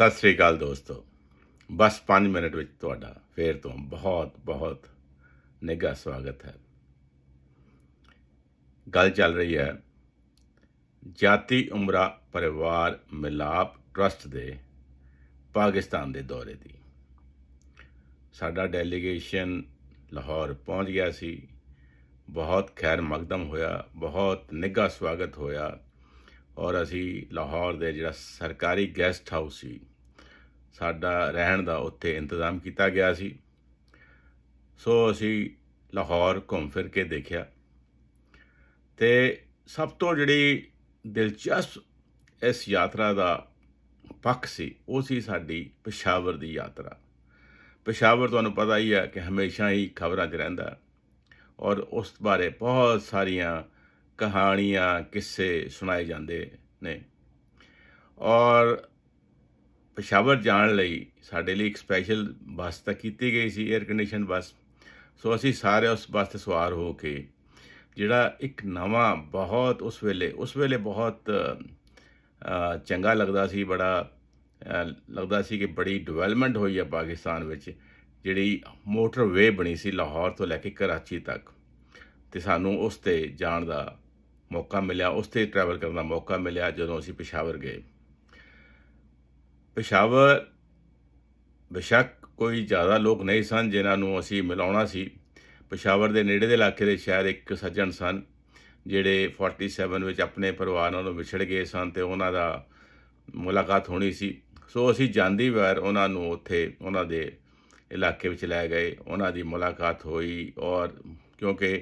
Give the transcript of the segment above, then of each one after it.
ਸਤਿ ਸ੍ਰੀ ਅਕਾਲ ਦੋਸਤੋ ਬਸ 5 ਮਿੰਟ ਵਿੱਚ ਤੁਹਾਡਾ ਫੇਰ ਤੋਂ ਬਹੁਤ ਬਹੁਤ ਨਿੱਘਾ ਸਵਾਗਤ ਹੈ ਗੱਲ ਚੱਲ ਰਹੀ ਹੈ ਜਾਤੀ ਉਮਰਾ ਪਰਿਵਾਰ ਮਿਲਾਪ ਟਰਸਟ ਦੇ ਪਾਕਿਸਤਾਨ ਦੇ ਦੌਰੇ ਦੀ ਸਾਡਾ ਡੈਲੀਗੇਸ਼ਨ ਲਾਹੌਰ ਪਹੁੰਚ ਗਿਆ ਸੀ ਬਹੁਤ ਖੈਰ ਮਕਦਮ ਹੋਇਆ ਬਹੁਤ ਨਿੱਘਾ ਸਵਾਗਤ ਹੋਇਆ ਔਰ ਅਸੀਂ ਲਾਹੌਰ ਦੇ ਜਿਹੜਾ ਸਰਕਾਰੀ ਗੈਸਟ ਹਾਊਸ ਸੀ ਸਾਡਾ ਰਹਿਣ ਦਾ ਉੱਥੇ ਇੰਤਜ਼ਾਮ ਕੀਤਾ ਗਿਆ ਸੀ ਸੋ ਅਸੀਂ ਲਾਹੌਰ ਘੁੰਮ ਫਿਰ ਕੇ ਦੇਖਿਆ ਤੇ ਸਭ ਤੋਂ ਜਿਹੜੀ ਦਿਲਚਸਪ ਇਸ ਯਾਤਰਾ ਦਾ ਪੱਖ ਸੀ ਉਹ ਸੀ ਸਾਡੀ ਪਸ਼ਾਵਰ ਦੀ ਯਾਤਰਾ ਪਸ਼ਾਵਰ ਤੁਹਾਨੂੰ ਪਤਾ ਹੀ ਹੈ ਕਿ ਹਮੇਸ਼ਾ ਹੀ ਖਬਰਾਂ 'ਚ ਰਹਿੰਦਾ ਔਰ ਉਸ ਬਾਰੇ ਬਹੁਤ ਸਾਰੀਆਂ ਕਹਾਣੀਆਂ ਕਿੱਸੇ ਸੁਣਾਏ ਜਾਂਦੇ ਨੇ ਔਰ ਪਸ਼ਾਵਰ ਜਾਣ ਲਈ ਸਾਡੇ ਲਈ ਇੱਕ ਸਪੈਸ਼ਲ ਬੱਸ ਤਾਂ ਕੀਤੀ ਗਈ ਸੀ 에ਅਰ ਕੰਡੀਸ਼ਨ ਬੱਸ ਸੋ ਅਸੀਂ ਸਾਰੇ ਉਸ ਬੱਸ ਤੇ ਸਵਾਰ ਹੋ ਕੇ ਜਿਹੜਾ ਇੱਕ ਨਵਾਂ ਬਹੁਤ ਉਸ ਵੇਲੇ ਉਸ ਵੇਲੇ ਬਹੁਤ ਚੰਗਾ ਲੱਗਦਾ ਸੀ ਬੜਾ ਲੱਗਦਾ ਸੀ ਕਿ ਬੜੀ ਡਿਵੈਲਪਮੈਂਟ ਹੋਈ ਹੈ ਪਾਕਿਸਤਾਨ ਵਿੱਚ ਜਿਹੜੀ ਮੋਟਰਵੇ ਬਣੀ ਸੀ ਲਾਹੌਰ ਤੋਂ ਲੈ ਕੇ ਕਰਾਚੀ ਤੱਕ ਤੇ ਸਾਨੂੰ ਉਸ ਤੇ ਜਾਣ ਦਾ ਮੌਕਾ ਮਿਲਿਆ ਉਸ ਤੇ ਟਰੈਵਲ ਕਰਨ ਦਾ ਮੌਕਾ ਮਿਲਿਆ ਜਦੋਂ ਅਸੀਂ ਪਸ਼ਾਵਰ ਗਏ ਪਸ਼ਾਵਰ ਬਸ਼ੱਕ ਕੋਈ ਜ਼ਿਆਦਾ ਲੋਕ ਨਹੀਂ ਸਨ ਜਿਨ੍ਹਾਂ ਨੂੰ ਅਸੀਂ ਮਿਲਾਉਣਾ ਸੀ ਪਸ਼ਾਵਰ ਦੇ ਨੇੜੇ ਦੇ ਇਲਾਕੇ ਦੇ ਸ਼ਹਿਰ ਇੱਕ ਸੱਜਣ ਸਨ ਜਿਹੜੇ 47 ਵਿੱਚ ਆਪਣੇ ਪਰਿਵਾਰ ਨਾਲੋਂ ਵਿਛੜ ਗਏ ਸਨ ਤੇ ਉਹਨਾਂ ਦਾ ਮੁਲਾਕਾਤ ਹੋਣੀ ਸੀ ਸੋ ਅਸੀਂ ਜਾਂਦੀ ਵਾਰ ਉਹਨਾਂ ਨੂੰ ਉੱਥੇ ਉਹਨਾਂ ਦੇ ਇਲਾਕੇ ਵਿੱਚ ਲੈ ਗਏ ਉਹਨਾਂ ਦੀ ਮੁਲਾਕਾਤ ਹੋਈ ਔਰ ਕਿਉਂਕਿ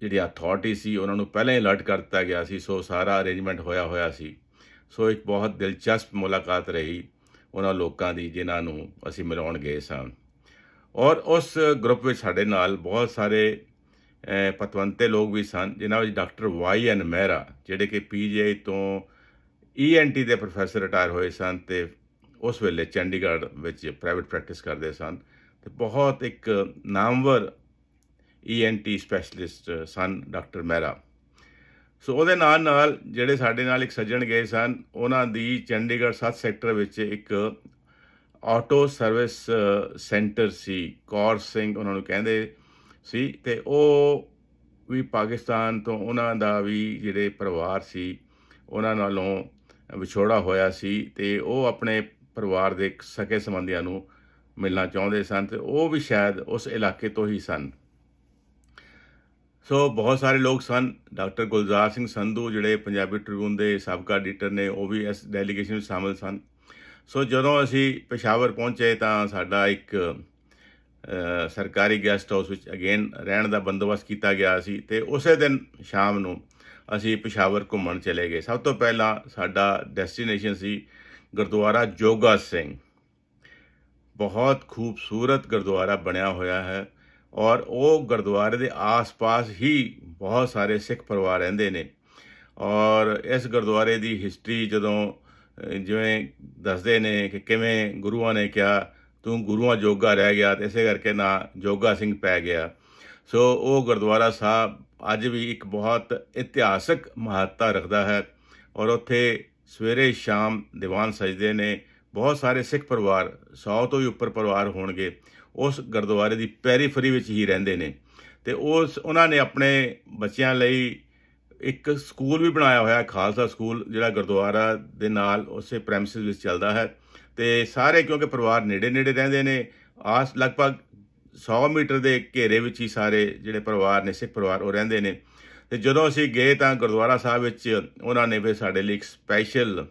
ਜਿਹੜੀ ਅਥਾਰਟੀ ਸੀ ਉਹਨਾਂ ਨੂੰ ਪਹਿਲਾਂ ਹੀ ਅਲਰਟ ਦਿੱਤਾ ਗਿਆ ਸੀ ਸੋ ਸਾਰਾ ਅਰੇਂਜਮੈਂਟ ਹੋਇਆ ਹੋਇਆ ਸੀ ਸੋ ਇੱਕ ਬਹੁਤ ਦਿਲਚਸਪ ਮੁਲਾਕਾਤ ਰਹੀ ਉਹਨਾਂ ਲੋਕਾਂ ਦੀ ਜਿਨ੍ਹਾਂ ਨੂੰ ਅਸੀਂ ਮਿਲਾਉਣ ਗਏ ਸਾਂ ਔਰ ਉਸ ਗਰੁੱਪ ਵਿੱਚ ਸਾਡੇ ਨਾਲ ਬਹੁਤ ਸਾਰੇ ਪਤਵੰਤੇ ਲੋਕ ਵੀ ਸਨ ਜਿਨ੍ਹਾਂ ਵਿੱਚ ਡਾਕਟਰ ਵਾਈ ਐਨ ਮਹਿਰਾ ਜਿਹੜੇ ਕਿ ਪੀਜੀਆਈ ਤੋਂ ਈਐਨਟੀ ਦੇ ਪ੍ਰੋਫੈਸਰ ਰਿਟਾਇਰ ਹੋਏ ਸਨ ਤੇ ਉਸ ਵੇਲੇ ਚੰਡੀਗੜ੍ਹ ਵਿੱਚ ਪ੍ਰਾਈਵੇਟ ਪ੍ਰੈਕਟਿਸ ਕਰਦੇ ਸਨ ਤੇ ਬਹੁਤ ਇੱਕ ਨਾਮਵਰ ਈਐਨਟੀ ਸਪੈਸ਼ਲਿਸਟ ਸਨ ਡਾਕਟਰ ਮਹਿਰਾ ਸੋ ਉਹਦੇ ਨਾਲ ਨਾਲ ਜਿਹੜੇ ਸਾਡੇ ਨਾਲ ਇੱਕ ਸੱਜਣ ਗਏ ਸਨ ਉਹਨਾਂ ਦੀ ਚੰਡੀਗੜ੍ਹ 7 ਸੈਕਟਰ ਵਿੱਚ ਇੱਕ ਆਟੋ ਸਰਵਿਸ ਸੈਂਟਰ ਸੀ ਕੌਰ ਸਿੰਘ ਉਹਨਾਂ ਨੂੰ ਕਹਿੰਦੇ ਸੀ ਤੇ ਉਹ ਵੀ ਪਾਕਿਸਤਾਨ ਤੋਂ ਉਹਨਾਂ ਦਾ ਵੀ ਜਿਹੜੇ ਪਰਿਵਾਰ ਸੀ ਉਹਨਾਂ ਨਾਲੋਂ ਵਿਛੋੜਾ ਹੋਇਆ ਸੀ ਤੇ ਉਹ ਆਪਣੇ ਪਰਿਵਾਰ ਦੇ ਸਕੇ ਸੰਬੰਧੀਆਂ ਨੂੰ ਮਿਲਣਾ ਚਾਹੁੰਦੇ ਸਨ ਤੇ ਉਹ ਵੀ ਸ਼ਾਇਦ ਉਸ ਇਲਾਕੇ ਤੋਂ ਹੀ ਸਨ ਸੋ ਬਹੁਤ ਸਾਰੇ ਲੋਕ ਸਨ ਡਾਕਟਰ ਗੁਲਜ਼ਾਰ ਸਿੰਘ ਸੰਧੂ ਜਿਹੜੇ ਪੰਜਾਬੀ ਟ੍ਰਿਬਿਊਨ ਦੇ ਸਾਬਕਾ ਐਡੀਟਰ ਨੇ ਉਹ ਵੀ ਇਸ ਡੈਲੀਗੇਸ਼ਨ ਵਿੱਚ ਸ਼ਾਮਲ ਸਨ ਸੋ ਜਦੋਂ ਅਸੀਂ ਪਸ਼ਾਵਰ ਪਹੁੰਚੇ ਤਾਂ ਸਾਡਾ ਇੱਕ ਸਰਕਾਰੀ ਗੈਸਟ ਹਾਊਸ ਵਿੱਚ ਅਗੇਨ ਰਹਿਣ ਦਾ ਬੰਦੋਬਸਤ ਕੀਤਾ ਗਿਆ ਸੀ ਤੇ ਉਸੇ ਦਿਨ ਸ਼ਾਮ ਨੂੰ ਅਸੀਂ ਪਸ਼ਾਵਰ ਘੁੰਮਣ ਚਲੇ ਗਏ ਸਭ ਤੋਂ ਪਹਿਲਾਂ ਸਾਡਾ ਡੈਸਟੀਨੇਸ਼ਨ ਸੀ ਗੁਰਦੁਆਰਾ ਜੋਗਾ ਸਿੰਘ ਬਹੁਤ ਖੂਬਸੂਰਤ ਗੁਰਦੁਆਰਾ ਬਣਿਆ ਹੋਇਆ ਹੈ ਔਰ ਉਹ ਗੁਰਦੁਆਰੇ ਦੇ ਆਸ-ਪਾਸ ਹੀ ਬਹੁਤ ਸਾਰੇ ਸਿੱਖ ਪਰਿਵਾਰ ਰਹਿੰਦੇ ਨੇ ਔਰ ਇਸ ਗੁਰਦੁਆਰੇ ਦੀ ਹਿਸਟਰੀ ਜਦੋਂ ਜਿਵੇਂ ਦੱਸਦੇ ਨੇ ਕਿ ਕਿਵੇਂ ਗੁਰੂਆਂ ਨੇ ਕਿਹਾ ਤੂੰ ਗੁਰੂਆਂ ਜੋਗਾ ਰਹਿ ਗਿਆ ਤੇ ਇਸੇ ਕਰਕੇ ਨਾ ਜੋਗਾ ਸਿੰਘ ਪੈ ਗਿਆ ਸੋ ਉਹ ਗੁਰਦੁਆਰਾ ਸਾਹਿਬ ਅੱਜ ਵੀ ਇੱਕ ਬਹੁਤ ਇਤਿਹਾਸਕ ਮਹੱਤਤਾ ਰੱਖਦਾ ਹੈ ਔਰ ਉੱਥੇ ਸਵੇਰੇ ਸ਼ਾਮ ਦੀਵਾਨ ਸਜਦੇ ਨੇ ਬਹੁਤ ਸਾਰੇ ਸਿੱਖ ਪਰਿਵਾਰ 100 ਤੋਂ ਵੀ ਉੱਪਰ ਪਰਿਵਾਰ ਹੋਣਗੇ ਉਸ ਗੁਰਦੁਆਰੇ ਦੀ ਪੈਰੀਫਰੀ ਵਿੱਚ ਹੀ ਰਹਿੰਦੇ ਨੇ ਤੇ ਉਸ ਉਹਨਾਂ ਨੇ ਆਪਣੇ ਬੱਚਿਆਂ ਲਈ ਇੱਕ ਸਕੂਲ ਵੀ ਬਣਾਇਆ ਹੋਇਆ ਹੈ ਖਾਲਸਾ ਸਕੂਲ ਜਿਹੜਾ ਗੁਰਦੁਆਰਾ ਦੇ ਨਾਲ ਉਸੇ ਪ੍ਰੈਮਿਸਿਸ ਵਿੱਚ ਚੱਲਦਾ ਹੈ ਤੇ ਸਾਰੇ ਕਿਉਂਕਿ ਪਰਿਵਾਰ ਨੇੜੇ ਨੇੜੇ ਰਹਿੰਦੇ ਨੇ ਆਸ ਲਗਭਗ 100 ਮੀਟਰ ਦੇ ਘੇਰੇ ਵਿੱਚ ਹੀ ਸਾਰੇ ਜਿਹੜੇ ਪਰਿਵਾਰ ਨੇ ਸਿੱਖ ਪਰਿਵਾਰ ਉਹ ਰਹਿੰਦੇ ਨੇ ਤੇ ਜਦੋਂ ਅਸੀਂ ਗਏ ਤਾਂ ਗੁਰਦੁਆਰਾ ਸਾਹਿਬ ਵਿੱਚ ਉਹਨਾਂ ਨੇ ਵੀ ਸਾਡੇ ਲਈ ਇੱਕ ਸਪੈਸ਼ਲ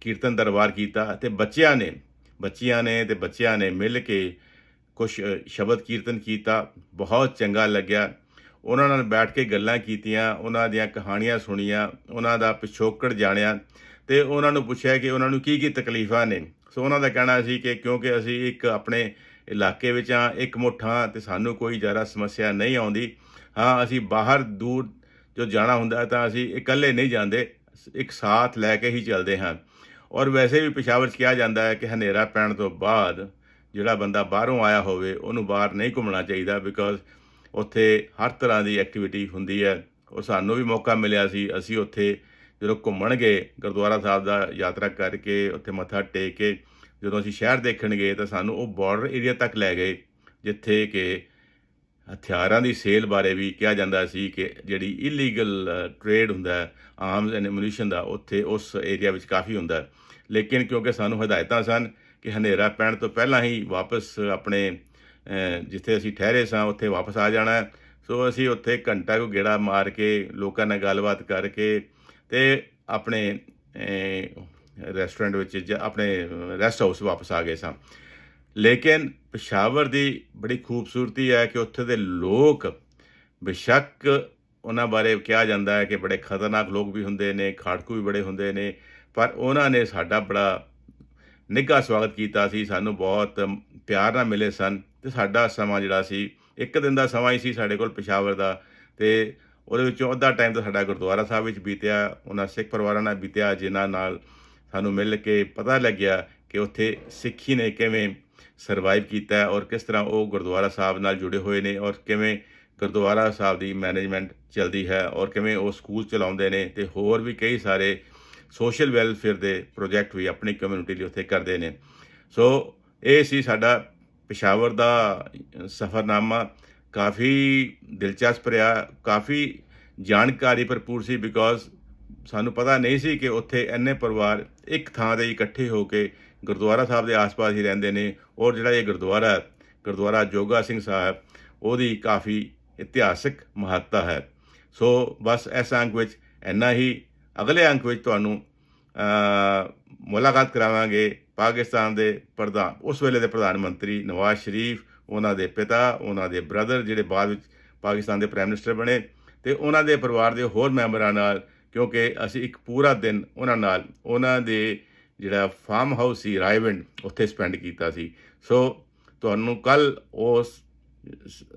ਕੀਰਤਨ ਦਰਬਾਰ ਕੀਤਾ ਤੇ ਬੱਚਿਆਂ ਨੇ ਬੱਚੀਆਂ ਨੇ ਤੇ ਬੱਚਿਆਂ ਨੇ ਮਿਲ ਕੇ ਕੁਝ ਸ਼ਬਦ ਕੀਰਤਨ ਕੀਤਾ ਬਹੁਤ ਚੰਗਾ ਲੱਗਿਆ ਉਹਨਾਂ ਨਾਲ ਬੈਠ ਕੇ ਗੱਲਾਂ ਕੀਤੀਆਂ ਉਹਨਾਂ ਦੀਆਂ ਕਹਾਣੀਆਂ ਸੁਣੀਆਂ ਉਹਨਾਂ ਦਾ ਪਿਛੋਕੜ ਜਾਣਿਆ ਤੇ ਉਹਨਾਂ ਨੂੰ ਪੁੱਛਿਆ ਕਿ ਉਹਨਾਂ ਨੂੰ ਕੀ ਕੀ ਤਕਲੀਫਾਂ ਨੇ ਸੋ ਉਹਨਾਂ ਦਾ ਕਹਿਣਾ ਸੀ ਕਿ ਕਿਉਂਕਿ ਅਸੀਂ ਇੱਕ ਆਪਣੇ ਇਲਾਕੇ ਵਿੱਚ ਆ ਇੱਕ ਮੁੱਠਾ ਤੇ ਸਾਨੂੰ ਕੋਈ ਜ਼ਿਆਦਾ ਸਮੱਸਿਆ ਨਹੀਂ ਆਉਂਦੀ ਹਾਂ ਅਸੀਂ ਬਾਹਰ ਦੂਰ ਜੋ ਜਾਣਾ ਹੁੰਦਾ ਤਾਂ ਅਸੀਂ ਇਕੱਲੇ ਨਹੀਂ ਜਾਂਦੇ ਇੱਕ ਸਾਥ ਲੈ ਕੇ ਹੀ ਚੱਲਦੇ ਹਾਂ ਔਰ ਵੈਸੇ ਵੀ ਪਿਸ਼ਾਵਰ 'ਚ ਕਿਹਾ ਜਾਂਦਾ ਹੈ ਕਿ ਹਨੇਰਾ ਪੈਣ ਤੋਂ ਬਾਅਦ ਜਿਹੜਾ ਬੰਦਾ ਬਾਹਰੋਂ ਆਇਆ ਹੋਵੇ ਉਹਨੂੰ ਬਾਹਰ ਨਹੀਂ ਘੁੰਮਣਾ ਚਾਹੀਦਾ ਬਿਕੋਜ਼ ਉੱਥੇ ਹਰ ਤਰ੍ਹਾਂ ਦੀ ਐਕਟੀਵਿਟੀ ਹੁੰਦੀ ਹੈ ਔਰ ਸਾਨੂੰ ਵੀ ਮੌਕਾ ਮਿਲਿਆ ਸੀ ਅਸੀਂ ਉੱਥੇ ਜਦੋਂ ਘੁੰਮਣ ਗਏ ਗੁਰਦੁਆਰਾ ਸਾਹਿਬ ਦਾ ਯਾਤਰਾ ਕਰਕੇ ਉੱਥੇ ਮੱਥਾ ਟੇਕ ਕੇ ਜਦੋਂ ਅਸੀਂ ਸ਼ਹਿਰ ਦੇਖਣ ਗਏ ਤਾਂ ਸਾਨੂੰ ਉਹ ਬਾਰਡਰ ਏਰੀਆ ਤੱਕ ਲੈ ਗਏ ਜਿੱਥੇ ਕਿ ਹਥਿਆਰਾਂ ਦੀ ਸੇਲ ਬਾਰੇ ਵੀ ਕਿਹਾ ਜਾਂਦਾ ਸੀ ਕਿ ਜਿਹੜੀ ਇਲੀਗਲ ਟ੍ਰੇਡ ਹੁੰਦਾ ਆਰਮਸ ਐਂਡ ਐਮੂਨੀਸ਼ਨ ਦਾ ਉੱਥੇ ਉਸ ਏਰੀਆ ਵਿੱਚ ਕਾਫੀ ਹੁੰਦਾ ਲੇਕਿਨ ਕਿਉਂਕਿ ਸਾਨੂੰ ਹਦਾਇਤਾਂ ਸਨ ਕਿ ਹਨੇਰਾ ਪੈਣ ਤੋਂ ਪਹਿਲਾਂ ਹੀ ਵਾਪਸ ਆਪਣੇ ਜਿੱਥੇ ਅਸੀਂ ਠਹਿਰੇ ਸਾਂ ਉੱਥੇ ਵਾਪਸ ਆ ਜਾਣਾ ਸੋ ਅਸੀਂ ਉੱਥੇ ਘੰਟਾ ਕੋ ਗੇੜਾ ਮਾਰ ਕੇ ਲੋਕਾਂ ਨਾਲ ਗੱਲਬਾਤ ਕਰਕੇ ਤੇ ਆਪਣੇ ਰੈਸਟੋਰੈਂਟ ਵਿੱਚ ਆਪਣੇ ਰੈਸਟ ਹਾਊਸ ਵਾਪਸ ਆ ਗਏ ਸਾਂ ਲੇਕਿਨ ਪਸ਼ਾਵਰ ਦੀ ਬੜੀ ਖੂਬਸੂਰਤੀ ਹੈ ਕਿ ਉੱਥੇ ਦੇ ਲੋਕ ਬਿਸ਼ੱਕ ਉਹਨਾਂ ਬਾਰੇ ਕਿਹਾ ਜਾਂਦਾ ਹੈ ਕਿ ਬੜੇ ਖਤਰਨਾਕ ਲੋਕ ਵੀ ਹੁੰਦੇ ਨੇ ਖਾੜਕੂ ਵੀ ਬੜੇ ਹੁੰਦੇ ਨੇ ਪਰ ਉਹਨਾਂ ਨੇ ਸਾਡਾ ਬੜਾ ਨਿੱਘਾ ਸਵਾਗਤ ਕੀਤਾ ਸੀ ਸਾਨੂੰ ਬਹੁਤ ਪਿਆਰ ਨਾਲ ਮਿਲੇ ਸਨ ਤੇ ਸਾਡਾ ਸਮਾਂ ਜਿਹੜਾ ਸੀ ਇੱਕ ਦਿਨ ਦਾ ਸਮਾਂ ਹੀ ਸੀ ਸਾਡੇ ਕੋਲ ਪਸ਼ਾਵਰ ਦਾ ਤੇ ਉਹਦੇ ਵਿੱਚੋਂ ਅੱਧਾ ਟਾਈਮ ਤਾਂ ਸਾਡਾ ਗੁਰਦੁਆਰਾ ਸਾਹਿਬ ਵਿੱਚ ਬੀਤਿਆ ਉਹਨਾਂ ਸਿੱਖ ਪਰਿਵਾਰਾਂ ਨਾਲ ਬੀਤਿਆ ਜਿਨ੍ਹਾਂ ਨਾਲ ਸਾਨੂੰ ਮਿਲ ਕੇ ਪਤਾ ਲੱਗਿਆ ਕਿ ਉੱਥੇ ਸਿੱਖੀ ਨੇ ਕਿਵੇਂ ਸਰਵਾਈਵ ਕੀਤਾ ਹੈ ਔਰ ਕਿਸ ਤਰ੍ਹਾਂ ਉਹ ਗੁਰਦੁਆਰਾ ਸਾਹਿਬ ਨਾਲ ਜੁੜੇ ਹੋਏ ਨੇ ਔਰ ਕਿਵੇਂ ਗੁਰਦੁਆਰਾ ਸਾਹਿਬ ਦੀ ਮੈਨੇਜਮੈਂਟ ਚੱਲਦੀ ਹੈ ਔਰ ਕਿਵੇਂ ਉਹ ਸਕੂਲ ਚਲਾਉਂਦੇ ਨੇ ਤੇ ਹੋਰ ਵੀ ਕਈ ਸਾਰੇ ਸੋਸ਼ਲ ਵੈਲਫੇਅਰ ਦੇ ਪ੍ਰੋਜੈਕਟ ਵੀ ਆਪਣੀ ਕਮਿਊਨਿਟੀ ਲਈ ਉੱਥੇ ਕਰਦੇ ਨੇ ਸੋ ਇਹ ਸੀ ਸਾਡਾ ਪਸ਼ਾਵਰ ਦਾ ਸਫਰਨਾਮਾ ਕਾਫੀ ਦਿਲਚਸਪ ਰਿਹਾ ਕਾਫੀ ਜਾਣਕਾਰੀ ਭਰਪੂਰ ਸੀ ਬਿਕੋਜ਼ ਸਾਨੂੰ ਪਤਾ ਨਹੀਂ ਸੀ ਕਿ ਉੱਥੇ ਇੰਨੇ ਪਰਿਵਾਰ ਇੱਕ ਥਾਂ ਦੇ ਇਕੱਠੇ ਹੋ ਕੇ ਗੁਰਦੁਆਰਾ ਸਾਹਿਬ ਦੇ ਆਸ-ਪਾਸ ਹੀ ਰਹਿੰਦੇ ਨੇ ਔਰ ਜਿਹੜਾ ਇਹ ਗੁਰਦੁਆਰਾ ਹੈ ਗੁਰਦੁਆਰਾ ਜੋਗਾ ਸਿੰਘ ਸਾਹਿਬ ਉਹਦੀ ਕਾਫੀ ਇਤਿਹਾਸਿਕ ਮਹੱਤਤਾ ਹੈ ਸੋ ਬਸ ਇਸ ਅੰਕ ਵਿੱਚ ਇੰਨਾ ਹੀ ਅਗਲੇ ਅੰਕ ਵਿੱਚ ਤੁਹਾਨੂੰ ਮੁਲਾਕਾਤ ਕਰਾਵਾਂਗੇ ਪਾਕਿਸਤਾਨ ਦੇ ਪ੍ਰਧਾਨ ਉਸ ਵੇਲੇ ਦੇ ਪ੍ਰਧਾਨ ਮੰਤਰੀ ਨਵਾਜ਼ ਸ਼ਰੀਫ ਉਹਨਾਂ ਦੇ ਪਿਤਾ ਉਹਨਾਂ ਦੇ ਬ੍ਰਦਰ ਜਿਹੜੇ ਬਾਅਦ ਵਿੱਚ ਪਾਕਿਸਤਾਨ ਦੇ ਪ੍ਰਾਈਮ ਮਿਨਿਸਟਰ ਬਣੇ ਤੇ ਉਹਨਾਂ ਦੇ ਪਰਿਵਾਰ ਦੇ ਹੋਰ ਮੈਂਬਰਾਂ ਨਾਲ ਕਿਉਂਕਿ ਅਸੀਂ ਇੱਕ ਪੂਰਾ ਦਿਨ ਉਹਨਾਂ ਨਾਲ ਉਹਨਾਂ ਦੇ ਜਿਹੜਾ ਫਾਰਮ ਹਾਊਸ ਸੀ ਰਾਇਵਿੰਡ ਉੱਥੇ ਸਪੈਂਡ ਕੀਤਾ ਸੀ ਸੋ ਤੁਹਾਨੂੰ ਕੱਲ ਉਸ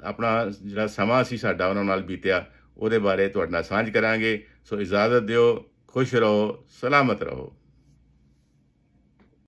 ਆਪਣਾ ਜਿਹੜਾ ਸਮਾਂ ਸੀ ਸਾਡਾ ਉਹਨਾਂ ਨਾਲ ਬੀਤਿਆ ਉਹਦੇ ਬਾਰੇ ਤੁਹਾਡੇ ਨਾਲ ਸਾਂਝ ਕਰਾਂਗੇ ਸੋ ਇਜਾਜ਼ਤ ਦਿਓ ਖੁਸ਼ ਰਹੋ ਸਲਾਮਤ ਰਹੋ